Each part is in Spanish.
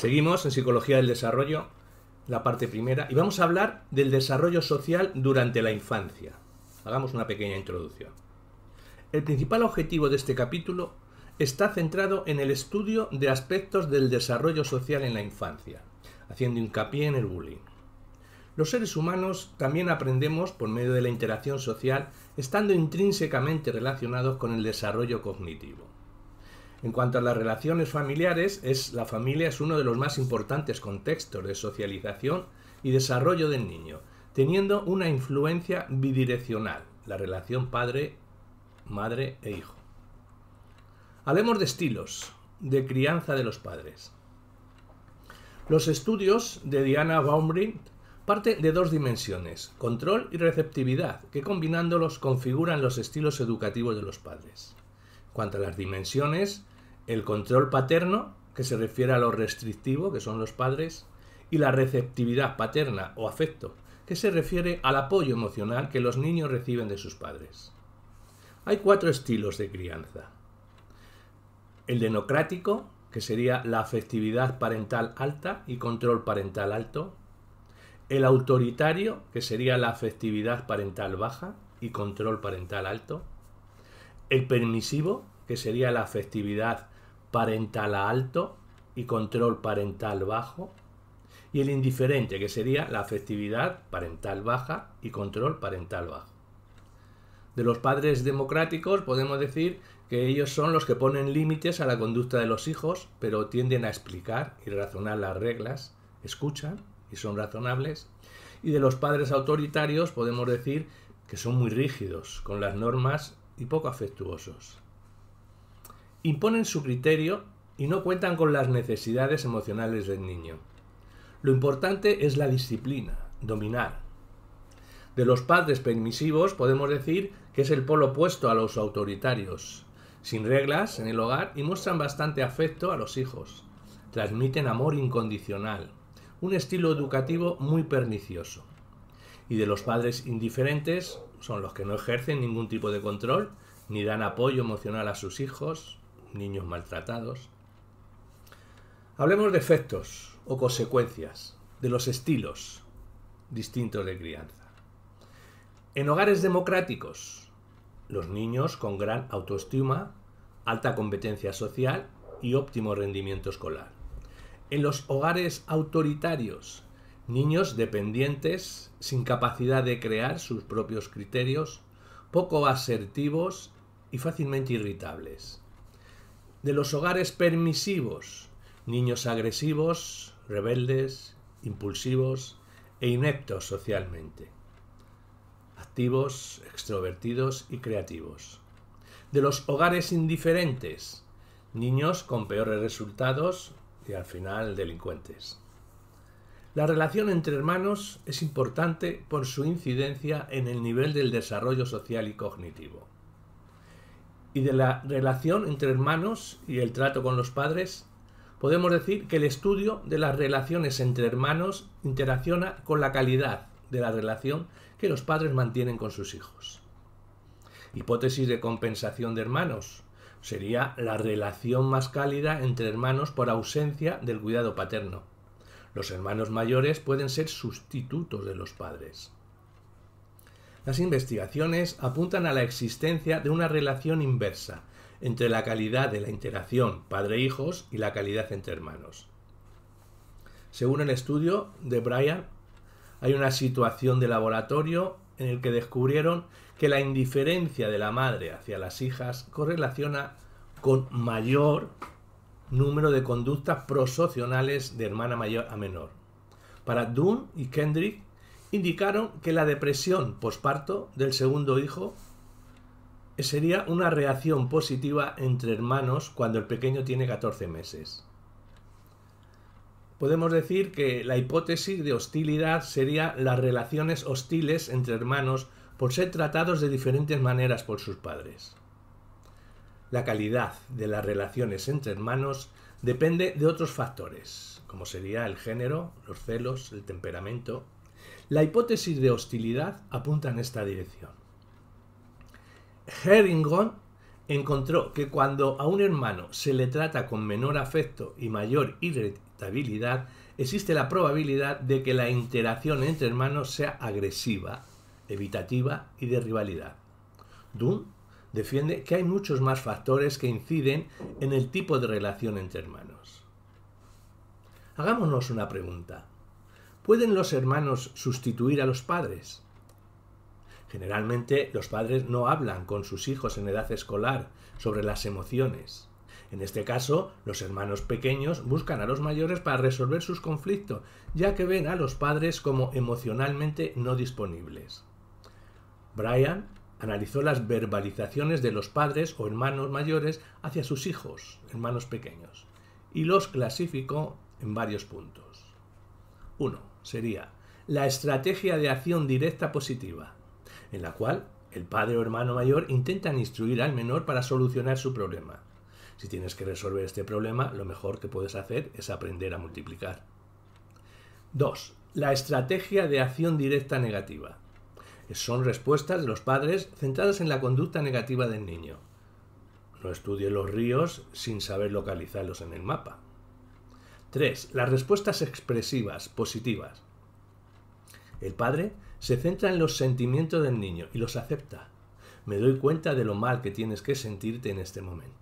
Seguimos en Psicología del Desarrollo, la parte primera, y vamos a hablar del desarrollo social durante la infancia. Hagamos una pequeña introducción. El principal objetivo de este capítulo está centrado en el estudio de aspectos del desarrollo social en la infancia, haciendo hincapié en el bullying. Los seres humanos también aprendemos por medio de la interacción social, estando intrínsecamente relacionados con el desarrollo cognitivo. En cuanto a las relaciones familiares, es, la familia es uno de los más importantes contextos de socialización y desarrollo del niño, teniendo una influencia bidireccional, la relación padre, madre e hijo. Hablemos de estilos de crianza de los padres. Los estudios de Diana Baumrind parten de dos dimensiones, control y receptividad, que combinándolos configuran los estilos educativos de los padres. Cuanto a las dimensiones, el control paterno, que se refiere a lo restrictivo, que son los padres, y la receptividad paterna o afecto, que se refiere al apoyo emocional que los niños reciben de sus padres. Hay cuatro estilos de crianza. El denocrático, que sería la afectividad parental alta y control parental alto. El autoritario, que sería la afectividad parental baja y control parental alto. El permisivo, que sería la afectividad parental alto y control parental bajo, y el indiferente, que sería la afectividad parental baja y control parental bajo. De los padres democráticos podemos decir que ellos son los que ponen límites a la conducta de los hijos, pero tienden a explicar y razonar las reglas, escuchan y son razonables. Y de los padres autoritarios podemos decir que son muy rígidos con las normas y poco afectuosos imponen su criterio y no cuentan con las necesidades emocionales del niño. Lo importante es la disciplina, dominar. De los padres permisivos podemos decir que es el polo opuesto a los autoritarios. Sin reglas en el hogar y muestran bastante afecto a los hijos. Transmiten amor incondicional, un estilo educativo muy pernicioso. Y de los padres indiferentes son los que no ejercen ningún tipo de control, ni dan apoyo emocional a sus hijos, niños maltratados. Hablemos de efectos o consecuencias de los estilos distintos de crianza. En hogares democráticos, los niños con gran autoestima, alta competencia social y óptimo rendimiento escolar. En los hogares autoritarios, niños dependientes, sin capacidad de crear sus propios criterios, poco asertivos y fácilmente irritables de los hogares permisivos, niños agresivos, rebeldes, impulsivos e ineptos socialmente, activos, extrovertidos y creativos, de los hogares indiferentes, niños con peores resultados y al final delincuentes. La relación entre hermanos es importante por su incidencia en el nivel del desarrollo social y cognitivo y de la relación entre hermanos y el trato con los padres, podemos decir que el estudio de las relaciones entre hermanos interacciona con la calidad de la relación que los padres mantienen con sus hijos. Hipótesis de compensación de hermanos sería la relación más cálida entre hermanos por ausencia del cuidado paterno. Los hermanos mayores pueden ser sustitutos de los padres las investigaciones apuntan a la existencia de una relación inversa entre la calidad de la interacción padre-hijos y la calidad entre hermanos. Según el estudio de Brian, hay una situación de laboratorio en el que descubrieron que la indiferencia de la madre hacia las hijas correlaciona con mayor número de conductas prosocionales de hermana mayor a menor. Para Dunn y Kendrick, indicaron que la depresión posparto del segundo hijo eh, sería una reacción positiva entre hermanos cuando el pequeño tiene 14 meses. Podemos decir que la hipótesis de hostilidad sería las relaciones hostiles entre hermanos por ser tratados de diferentes maneras por sus padres. La calidad de las relaciones entre hermanos depende de otros factores, como sería el género, los celos, el temperamento, la hipótesis de hostilidad apunta en esta dirección. Herringon encontró que cuando a un hermano se le trata con menor afecto y mayor irritabilidad, existe la probabilidad de que la interacción entre hermanos sea agresiva, evitativa y de rivalidad. Dunn defiende que hay muchos más factores que inciden en el tipo de relación entre hermanos. Hagámonos una pregunta. ¿Pueden los hermanos sustituir a los padres? Generalmente los padres no hablan con sus hijos en edad escolar sobre las emociones. En este caso, los hermanos pequeños buscan a los mayores para resolver sus conflictos, ya que ven a los padres como emocionalmente no disponibles. Brian analizó las verbalizaciones de los padres o hermanos mayores hacia sus hijos, hermanos pequeños, y los clasificó en varios puntos. 1 sería la estrategia de acción directa positiva, en la cual el padre o hermano mayor intentan instruir al menor para solucionar su problema. Si tienes que resolver este problema, lo mejor que puedes hacer es aprender a multiplicar. 2. La estrategia de acción directa negativa. Son respuestas de los padres centradas en la conducta negativa del niño. No estudie los ríos sin saber localizarlos en el mapa. 3. Las respuestas expresivas, positivas. El padre se centra en los sentimientos del niño y los acepta. Me doy cuenta de lo mal que tienes que sentirte en este momento.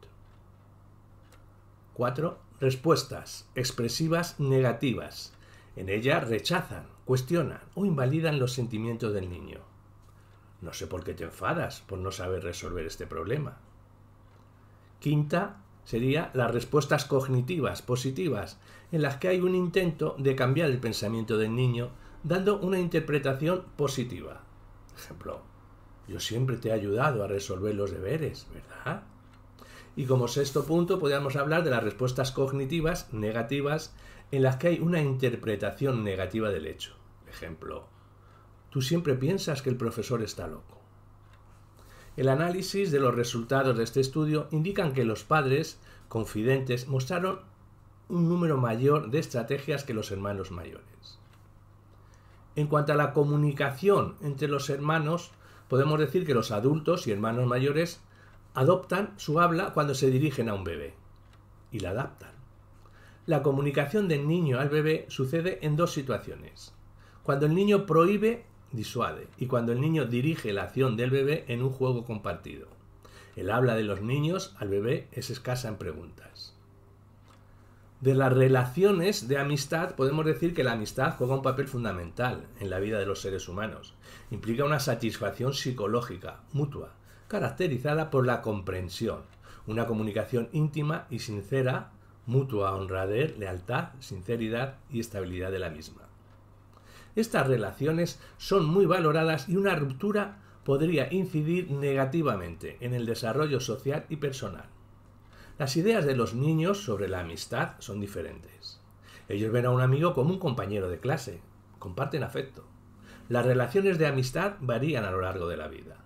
4. Respuestas expresivas negativas. En ellas rechazan, cuestionan o invalidan los sentimientos del niño. No sé por qué te enfadas por no saber resolver este problema. Quinta, sería las respuestas cognitivas positivas, en las que hay un intento de cambiar el pensamiento del niño dando una interpretación positiva. ejemplo, yo siempre te he ayudado a resolver los deberes, ¿verdad? Y como sexto punto podríamos hablar de las respuestas cognitivas negativas en las que hay una interpretación negativa del hecho. ejemplo, tú siempre piensas que el profesor está loco. El análisis de los resultados de este estudio indican que los padres confidentes mostraron un número mayor de estrategias que los hermanos mayores. En cuanto a la comunicación entre los hermanos, podemos decir que los adultos y hermanos mayores adoptan su habla cuando se dirigen a un bebé y la adaptan. La comunicación del niño al bebé sucede en dos situaciones. Cuando el niño prohíbe disuade y cuando el niño dirige la acción del bebé en un juego compartido. El habla de los niños al bebé es escasa en preguntas. De las relaciones de amistad podemos decir que la amistad juega un papel fundamental en la vida de los seres humanos. Implica una satisfacción psicológica, mutua, caracterizada por la comprensión, una comunicación íntima y sincera, mutua honradez, lealtad, sinceridad y estabilidad de la misma. Estas relaciones son muy valoradas y una ruptura podría incidir negativamente en el desarrollo social y personal. Las ideas de los niños sobre la amistad son diferentes. Ellos ven a un amigo como un compañero de clase, comparten afecto. Las relaciones de amistad varían a lo largo de la vida.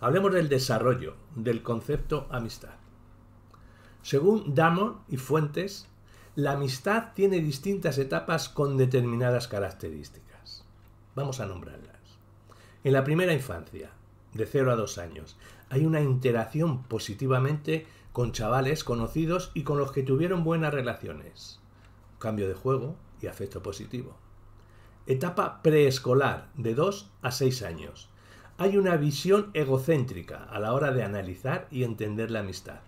Hablemos del desarrollo del concepto amistad. Según Damon y Fuentes, la amistad tiene distintas etapas con determinadas características. Vamos a nombrarlas. En la primera infancia, de 0 a 2 años, hay una interacción positivamente con chavales conocidos y con los que tuvieron buenas relaciones. Cambio de juego y afecto positivo. Etapa preescolar, de 2 a 6 años. Hay una visión egocéntrica a la hora de analizar y entender la amistad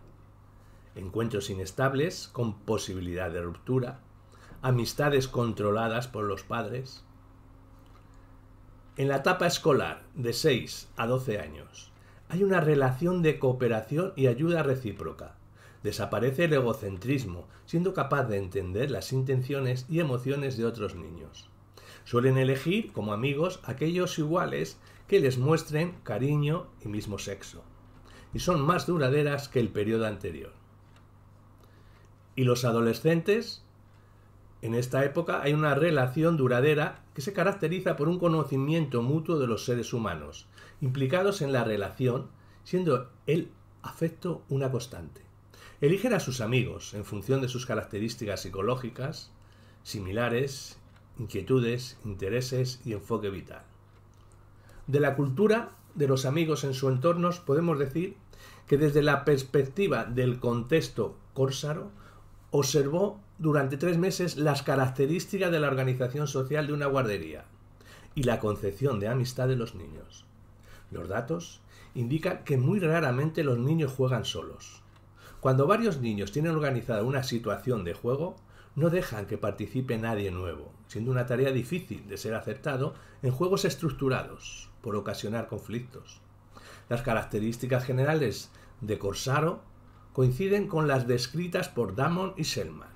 encuentros inestables con posibilidad de ruptura, amistades controladas por los padres. En la etapa escolar, de 6 a 12 años, hay una relación de cooperación y ayuda recíproca. Desaparece el egocentrismo, siendo capaz de entender las intenciones y emociones de otros niños. Suelen elegir como amigos aquellos iguales que les muestren cariño y mismo sexo, y son más duraderas que el periodo anterior y los adolescentes, en esta época hay una relación duradera que se caracteriza por un conocimiento mutuo de los seres humanos, implicados en la relación, siendo el afecto una constante. Eligen a sus amigos en función de sus características psicológicas, similares, inquietudes, intereses y enfoque vital. De la cultura de los amigos en su entorno podemos decir que desde la perspectiva del contexto córsaro observó durante tres meses las características de la organización social de una guardería y la concepción de amistad de los niños. Los datos indican que muy raramente los niños juegan solos. Cuando varios niños tienen organizada una situación de juego, no dejan que participe nadie nuevo, siendo una tarea difícil de ser aceptado en juegos estructurados, por ocasionar conflictos. Las características generales de Corsaro coinciden con las descritas por Damon y Selman.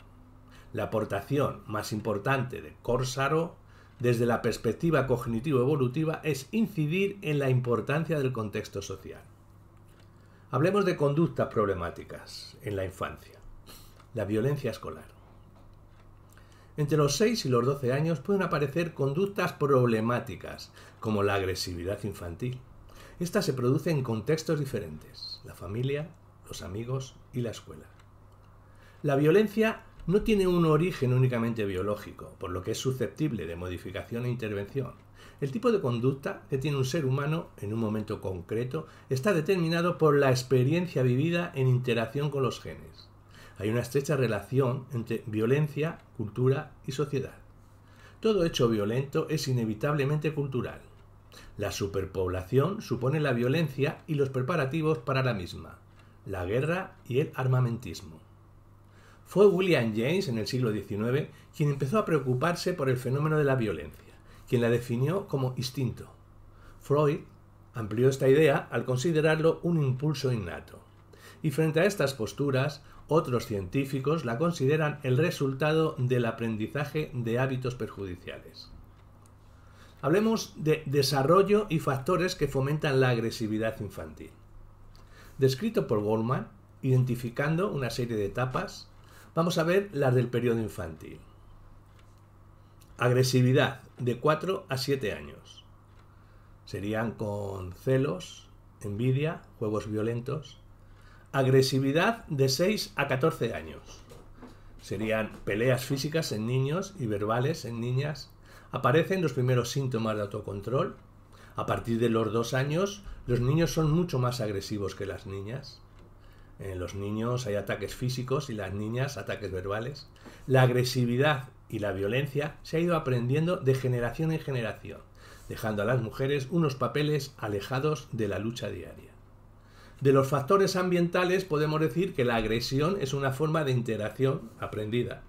La aportación más importante de Corsaro desde la perspectiva cognitivo-evolutiva es incidir en la importancia del contexto social. Hablemos de conductas problemáticas en la infancia. La violencia escolar. Entre los 6 y los 12 años pueden aparecer conductas problemáticas, como la agresividad infantil. Esta se produce en contextos diferentes, la familia, los amigos y la escuela. La violencia no tiene un origen únicamente biológico, por lo que es susceptible de modificación e intervención. El tipo de conducta que tiene un ser humano en un momento concreto está determinado por la experiencia vivida en interacción con los genes. Hay una estrecha relación entre violencia, cultura y sociedad. Todo hecho violento es inevitablemente cultural. La superpoblación supone la violencia y los preparativos para la misma la guerra y el armamentismo. Fue William James en el siglo XIX quien empezó a preocuparse por el fenómeno de la violencia, quien la definió como instinto. Freud amplió esta idea al considerarlo un impulso innato. Y frente a estas posturas, otros científicos la consideran el resultado del aprendizaje de hábitos perjudiciales. Hablemos de desarrollo y factores que fomentan la agresividad infantil descrito por Goldman, identificando una serie de etapas, vamos a ver las del periodo infantil. Agresividad de 4 a 7 años. Serían con celos, envidia, juegos violentos. Agresividad de 6 a 14 años. Serían peleas físicas en niños y verbales en niñas. Aparecen los primeros síntomas de autocontrol, a partir de los dos años, los niños son mucho más agresivos que las niñas. En eh, los niños hay ataques físicos y las niñas ataques verbales. La agresividad y la violencia se ha ido aprendiendo de generación en generación, dejando a las mujeres unos papeles alejados de la lucha diaria. De los factores ambientales podemos decir que la agresión es una forma de interacción aprendida.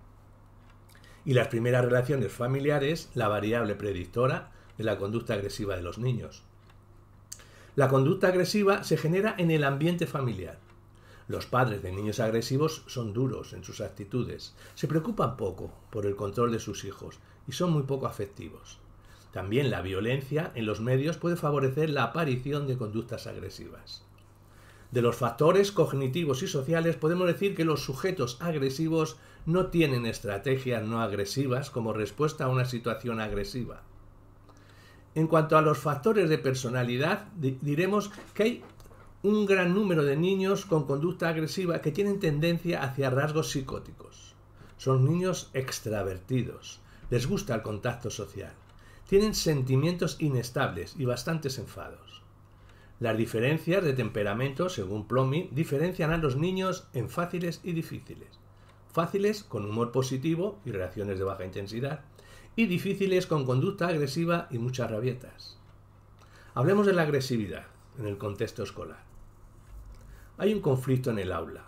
Y las primeras relaciones familiares, la variable predictora, de la conducta agresiva de los niños. La conducta agresiva se genera en el ambiente familiar. Los padres de niños agresivos son duros en sus actitudes, se preocupan poco por el control de sus hijos y son muy poco afectivos. También la violencia en los medios puede favorecer la aparición de conductas agresivas. De los factores cognitivos y sociales podemos decir que los sujetos agresivos no tienen estrategias no agresivas como respuesta a una situación agresiva. En cuanto a los factores de personalidad, diremos que hay un gran número de niños con conducta agresiva que tienen tendencia hacia rasgos psicóticos. Son niños extravertidos, les gusta el contacto social, tienen sentimientos inestables y bastantes enfados. Las diferencias de temperamento, según Plomi, diferencian a los niños en fáciles y difíciles. Fáciles con humor positivo y relaciones de baja intensidad, y difíciles con conducta agresiva y muchas rabietas. Hablemos de la agresividad en el contexto escolar. Hay un conflicto en el aula,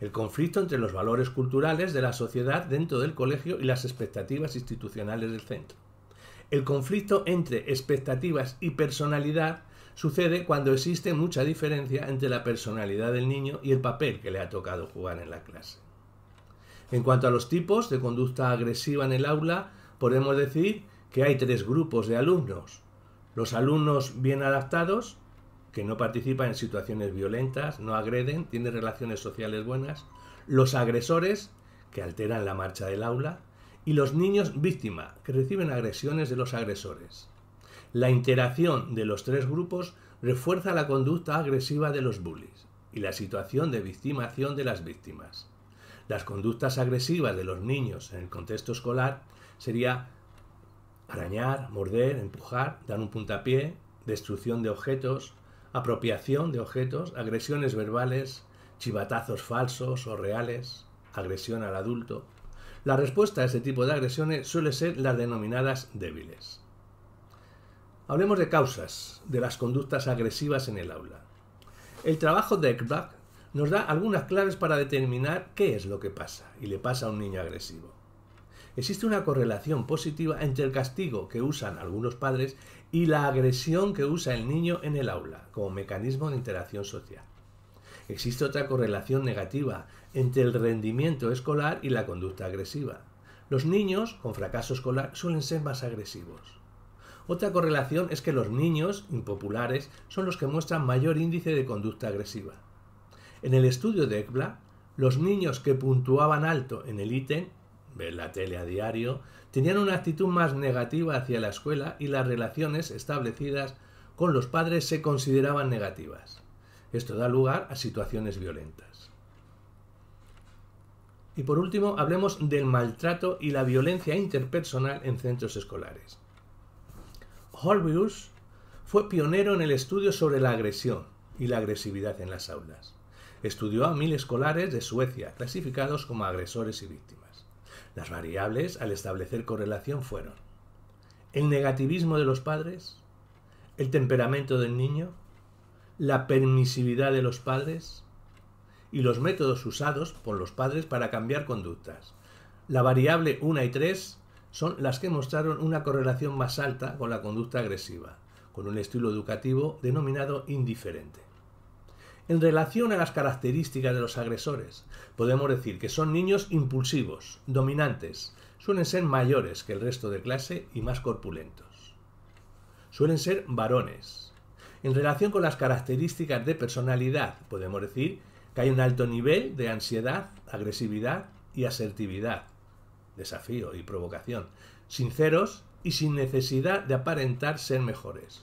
el conflicto entre los valores culturales de la sociedad dentro del colegio y las expectativas institucionales del centro. El conflicto entre expectativas y personalidad sucede cuando existe mucha diferencia entre la personalidad del niño y el papel que le ha tocado jugar en la clase. En cuanto a los tipos de conducta agresiva en el aula, podemos decir que hay tres grupos de alumnos. Los alumnos bien adaptados, que no participan en situaciones violentas, no agreden, tienen relaciones sociales buenas. Los agresores, que alteran la marcha del aula. Y los niños víctima, que reciben agresiones de los agresores. La interacción de los tres grupos refuerza la conducta agresiva de los bullies y la situación de victimación de las víctimas las conductas agresivas de los niños en el contexto escolar sería arañar, morder, empujar, dar un puntapié, destrucción de objetos, apropiación de objetos, agresiones verbales, chivatazos falsos o reales, agresión al adulto. La respuesta a este tipo de agresiones suele ser las denominadas débiles. Hablemos de causas de las conductas agresivas en el aula. El trabajo de Eckbach nos da algunas claves para determinar qué es lo que pasa y le pasa a un niño agresivo. Existe una correlación positiva entre el castigo que usan algunos padres y la agresión que usa el niño en el aula como mecanismo de interacción social. Existe otra correlación negativa entre el rendimiento escolar y la conducta agresiva. Los niños con fracaso escolar suelen ser más agresivos. Otra correlación es que los niños impopulares son los que muestran mayor índice de conducta agresiva. En el estudio de Ekblad, los niños que puntuaban alto en el ítem, ver la tele a diario, tenían una actitud más negativa hacia la escuela y las relaciones establecidas con los padres se consideraban negativas. Esto da lugar a situaciones violentas. Y por último, hablemos del maltrato y la violencia interpersonal en centros escolares. Holbeus fue pionero en el estudio sobre la agresión y la agresividad en las aulas estudió a mil escolares de Suecia, clasificados como agresores y víctimas. Las variables al establecer correlación fueron el negativismo de los padres, el temperamento del niño, la permisividad de los padres y los métodos usados por los padres para cambiar conductas. La variable 1 y 3 son las que mostraron una correlación más alta con la conducta agresiva, con un estilo educativo denominado indiferente. En relación a las características de los agresores, podemos decir que son niños impulsivos, dominantes, suelen ser mayores que el resto de clase y más corpulentos. Suelen ser varones. En relación con las características de personalidad, podemos decir que hay un alto nivel de ansiedad, agresividad y asertividad, desafío y provocación, sinceros y sin necesidad de aparentar ser mejores.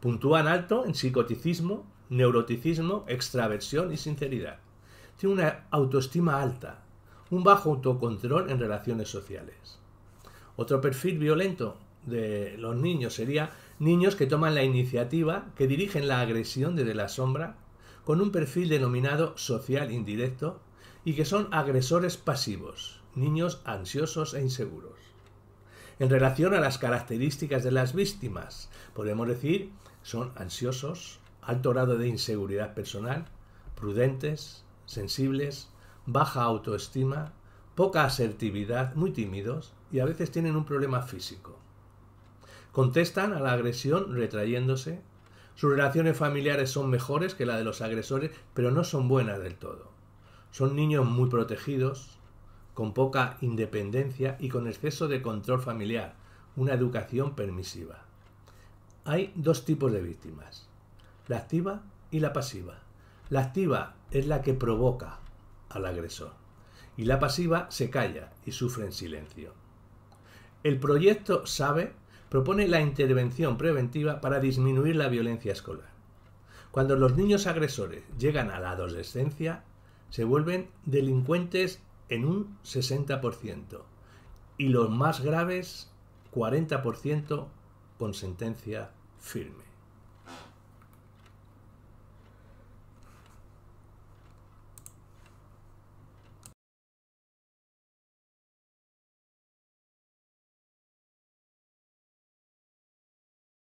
Puntúan alto en psicoticismo, neuroticismo, extraversión y sinceridad. Tiene una autoestima alta, un bajo autocontrol en relaciones sociales. Otro perfil violento de los niños sería niños que toman la iniciativa, que dirigen la agresión desde la sombra, con un perfil denominado social indirecto y que son agresores pasivos, niños ansiosos e inseguros. En relación a las características de las víctimas, podemos decir, son ansiosos, alto grado de inseguridad personal, prudentes, sensibles, baja autoestima, poca asertividad, muy tímidos y a veces tienen un problema físico. Contestan a la agresión retrayéndose. Sus relaciones familiares son mejores que la de los agresores, pero no son buenas del todo. Son niños muy protegidos, con poca independencia y con exceso de control familiar, una educación permisiva. Hay dos tipos de víctimas la activa y la pasiva. La activa es la que provoca al agresor y la pasiva se calla y sufre en silencio. El proyecto SABE propone la intervención preventiva para disminuir la violencia escolar. Cuando los niños agresores llegan a la adolescencia, se vuelven delincuentes en un 60% y los más graves 40% con sentencia firme.